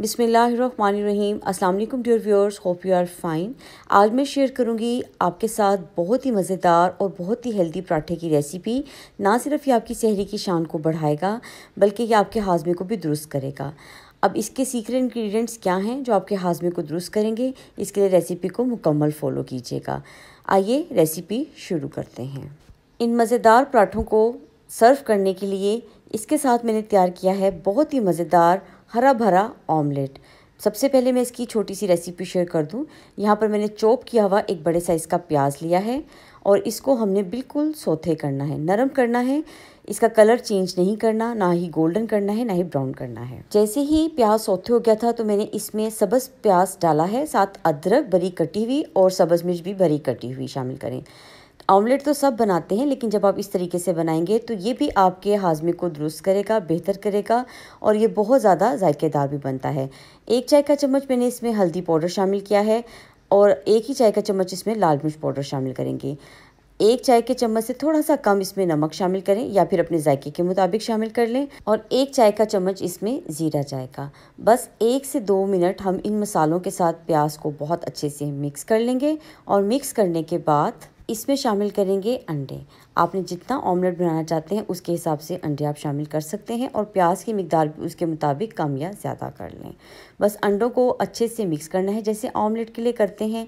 बिसमीम असल dear viewers hope you are fine आज मैं शेयर करूंगी आपके साथ बहुत ही मज़ेदार और बहुत ही हेल्दी पराठे की रेसिपी ना सिर्फ ये आपकी सहरी की शान को बढ़ाएगा बल्कि ये आपके हाजमे को भी दुरुस्त करेगा अब इसके सीक्रेट इंग्रेडिएंट्स क्या हैं जो आपके हाजमे को दुरुस्त करेंगे इसके लिए रेसिपी को मुकम्मल फ़ॉलो कीजिएगा आइए रेसिपी शुरू करते हैं इन मज़ेदार पराठों को सर्व करने के लिए इसके साथ मैंने तैयार किया है बहुत ही मज़ेदार हरा भरा ऑमलेट सबसे पहले मैं इसकी छोटी सी रेसिपी शेयर कर दूं यहाँ पर मैंने चॉप किया हुआ एक बड़े साइज़ का प्याज लिया है और इसको हमने बिल्कुल सोथे करना है नरम करना है इसका कलर चेंज नहीं करना ना ही गोल्डन करना है ना ही ब्राउन करना है जैसे ही प्याज सोथे हो गया था तो मैंने इसमें सब्ज़ प्याज डाला है साथ अदरक बरी कटी हुई और सब्ज़ मिर्च भी बरी कटी हुई शामिल करें आमलेट तो सब बनाते हैं लेकिन जब आप इस तरीके से बनाएंगे तो ये भी आपके हाजमे को दुरुस्त करेगा बेहतर करेगा और ये बहुत ज़्यादा जायकेदार भी बनता है एक चाय का चम्मच मैंने इसमें हल्दी पाउडर शामिल किया है और एक ही चाय का चम्मच इसमें लाल मिर्च पाउडर शामिल करेंगे एक चाय के चम्मच से थोड़ा सा कम इसमें नमक शामिल करें या फिर अपने जायके के मुताबिक शामिल कर लें और एक चाय का चम्मच इसमें ज़ीरा चाय का बस एक से दो मिनट हम इन मसालों के साथ प्याज को बहुत अच्छे से मिक्स कर लेंगे और मिक्स करने के बाद इसमें शामिल करेंगे अंडे आपने जितना ऑमलेट बनाना चाहते हैं उसके हिसाब से अंडे आप शामिल कर सकते हैं और प्याज की मकदार भी उसके मुताबिक कम या ज़्यादा कर लें बस अंडों को अच्छे से मिक्स करना है जैसे ऑमलेट के लिए करते हैं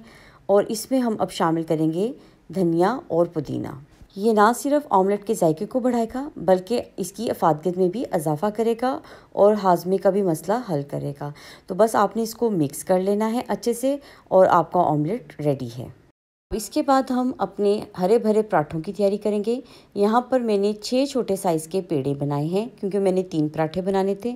और इसमें हम अब शामिल करेंगे धनिया और पुदीना ये ना सिर्फ ऑमलेट के जायके को बढ़ाएगा बल्कि इसकी अफादगत में भी इजाफ़ा करेगा और हाजमे का भी मसला हल करेगा तो बस आपने इसको मिक्स कर लेना है अच्छे से और आपका ऑमलेट रेडी है इसके बाद हम अपने हरे भरे पराठों की तैयारी करेंगे यहाँ पर मैंने छः छोटे साइज़ के पेड़े बनाए हैं क्योंकि मैंने तीन पराठे बनाने थे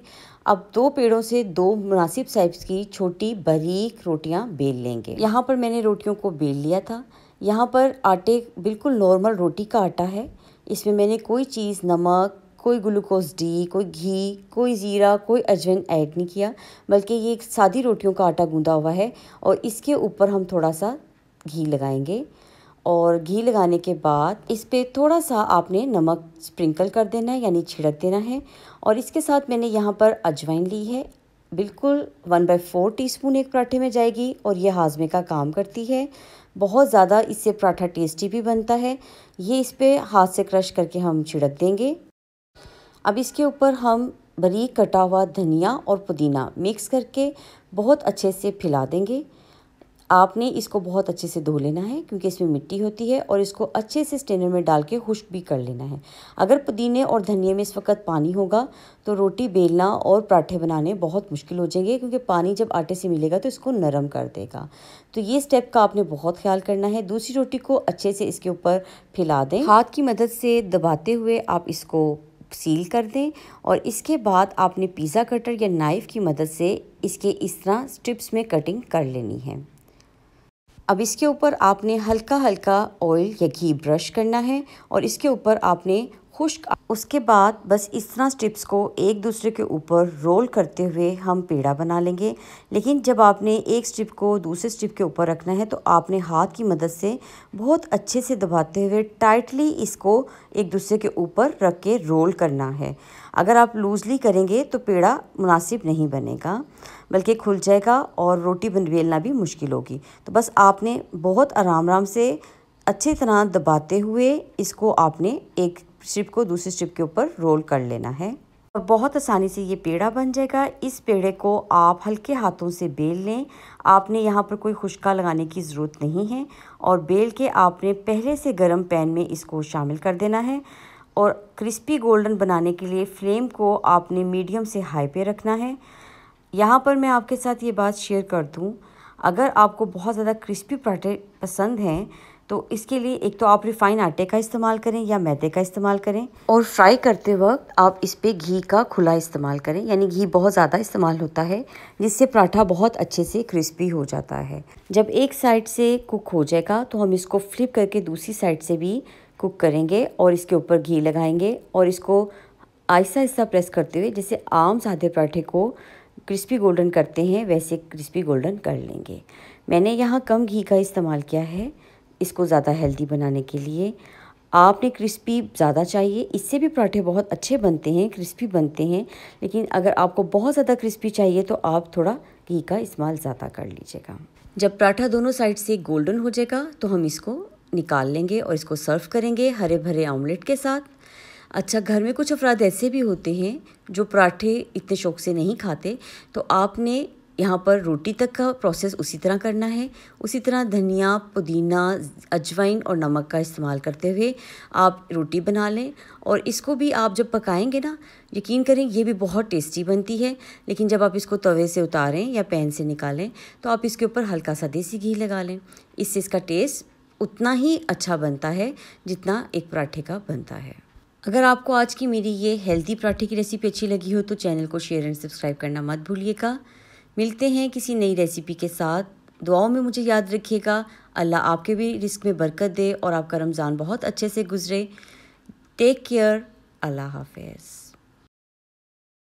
अब दो पेड़ों से दो मुनासिब साइज़ की छोटी बारीक रोटियाँ बेल लेंगे यहाँ पर मैंने रोटियों को बेल लिया था यहाँ पर आटे बिल्कुल नॉर्मल रोटी का आटा है इसमें मैंने कोई चीज़ नमक कोई ग्लूकोज डी कोई घी कोई ज़ीरा कोई अजवन ऐड नहीं किया बल्कि ये एक सादी रोटियों का आटा गूँधा हुआ है और इसके ऊपर हम थोड़ा सा घी लगाएंगे और घी लगाने के बाद इस पर थोड़ा सा आपने नमक स्प्रिंकल कर देना है यानी छिड़क देना है और इसके साथ मैंने यहाँ पर अजवाइन ली है बिल्कुल वन बाई फोर टी एक पराठे में जाएगी और यह हाजमे का काम करती है बहुत ज़्यादा इससे पराठा टेस्टी भी बनता है ये इस पर हाथ से क्रश करके हम छिड़क देंगे अब इसके ऊपर हम बरीक कटा हुआ धनिया और पुदीना मिक्स करके बहुत अच्छे से फैला देंगे आपने इसको बहुत अच्छे से धो लेना है क्योंकि इसमें मिट्टी होती है और इसको अच्छे से स्टेनर में डाल के खुश्क भी कर लेना है अगर पुदीने और धनिया में इस वक्त पानी होगा तो रोटी बेलना और पराठे बनाने बहुत मुश्किल हो जाएंगे क्योंकि पानी जब आटे से मिलेगा तो इसको नरम कर देगा तो ये स्टेप का आपने बहुत ख्याल करना है दूसरी रोटी को अच्छे से इसके ऊपर फैला दें हाथ की मदद से दबाते हुए आप इसको सील कर दें और इसके बाद आपने पिज़्ज़ा कटर या नाइफ़ की मदद से इसके इस तरह स्ट्रिप्स में कटिंग कर लेनी है अब इसके ऊपर आपने हल्का हल्का ऑयल या घी ब्रश करना है और इसके ऊपर आपने खुश्क उसके बाद बस इस तरह स्ट्रिप्स को एक दूसरे के ऊपर रोल करते हुए हम पेड़ा बना लेंगे लेकिन जब आपने एक स्ट्रिप को दूसरे स्ट्रिप के ऊपर रखना है तो आपने हाथ की मदद से बहुत अच्छे से दबाते हुए टाइटली इसको एक दूसरे के ऊपर रख के रोल करना है अगर आप लूज़ली करेंगे तो पेड़ा मुनासिब नहीं बनेगा बल्कि खुल जाएगा और रोटी बनवेलना भी मुश्किल होगी तो बस आपने बहुत आराम आराम से अच्छी तरह दबाते हुए इसको आपने एक स्ट्रिप को दूसरी स्ट्रिप के ऊपर रोल कर लेना है और बहुत आसानी से ये पेड़ा बन जाएगा इस पेड़े को आप हल्के हाथों से बेल लें आपने यहाँ पर कोई खुशका लगाने की ज़रूरत नहीं है और बेल के आपने पहले से गर्म पैन में इसको शामिल कर देना है और क्रिस्पी गोल्डन बनाने के लिए फ्लेम को आपने मीडियम से हाई पे रखना है यहाँ पर मैं आपके साथ ये बात शेयर कर दूँ अगर आपको बहुत ज़्यादा क्रिस्पी पराठे पसंद हैं तो इसके लिए एक तो आप रिफाइन आटे का इस्तेमाल करें या मैदे का इस्तेमाल करें और फ्राई करते वक्त आप इस पर घी का खुला इस्तेमाल करें यानी घी बहुत ज़्यादा इस्तेमाल होता है जिससे पराठा बहुत अच्छे से क्रिस्पी हो जाता है जब एक साइड से कुक हो जाएगा तो हम इसको फ्लिप करके दूसरी साइड से भी कुक करेंगे और इसके ऊपर घी लगाएंगे और इसको आहिस्ता आहिस्ता प्रेस करते हुए जैसे आम सादे पराठे को क्रिस्पी गोल्डन करते हैं वैसे क्रिस्पी गोल्डन कर लेंगे मैंने यहाँ कम घी का इस्तेमाल किया है इसको ज़्यादा हेल्दी बनाने के लिए आपने क्रिस्पी ज़्यादा चाहिए इससे भी पराठे बहुत अच्छे बनते हैं क्रिस्पी बनते हैं लेकिन अगर आपको बहुत ज़्यादा क्रिस्पी चाहिए तो आप थोड़ा घी का इस्तेमाल ज़्यादा कर लीजिएगा जब पराठा दोनों साइड से गोल्डन हो जाएगा तो हम इसको निकाल लेंगे और इसको सर्व करेंगे हरे भरे ऑमलेट के साथ अच्छा घर में कुछ अफराद ऐसे भी होते हैं जो पराठे इतने शौक से नहीं खाते तो आपने यहाँ पर रोटी तक का प्रोसेस उसी तरह करना है उसी तरह धनिया पुदीना अजवाइन और नमक का इस्तेमाल करते हुए आप रोटी बना लें और इसको भी आप जब पकाएंगे ना यकीन करें ये भी बहुत टेस्टी बनती है लेकिन जब आप इसको तवे से उतारें या पैन से निकालें तो आप इसके ऊपर हल्का सा देसी घी लगा लें इससे इसका टेस्ट उतना ही अच्छा बनता है जितना एक पराठे का बनता है अगर आपको आज की मेरी ये हेल्दी पराठे की रेसिपी अच्छी लगी हो तो चैनल को शेयर एंड सब्सक्राइब करना मत भूलिएगा मिलते हैं किसी नई रेसिपी के साथ दुआओं में मुझे याद रखिएगा अल्लाह आपके भी रिस्क में बरकत दे और आपका रमज़ान बहुत अच्छे से गुजरे टेक केयर अल्लाह हाफिज़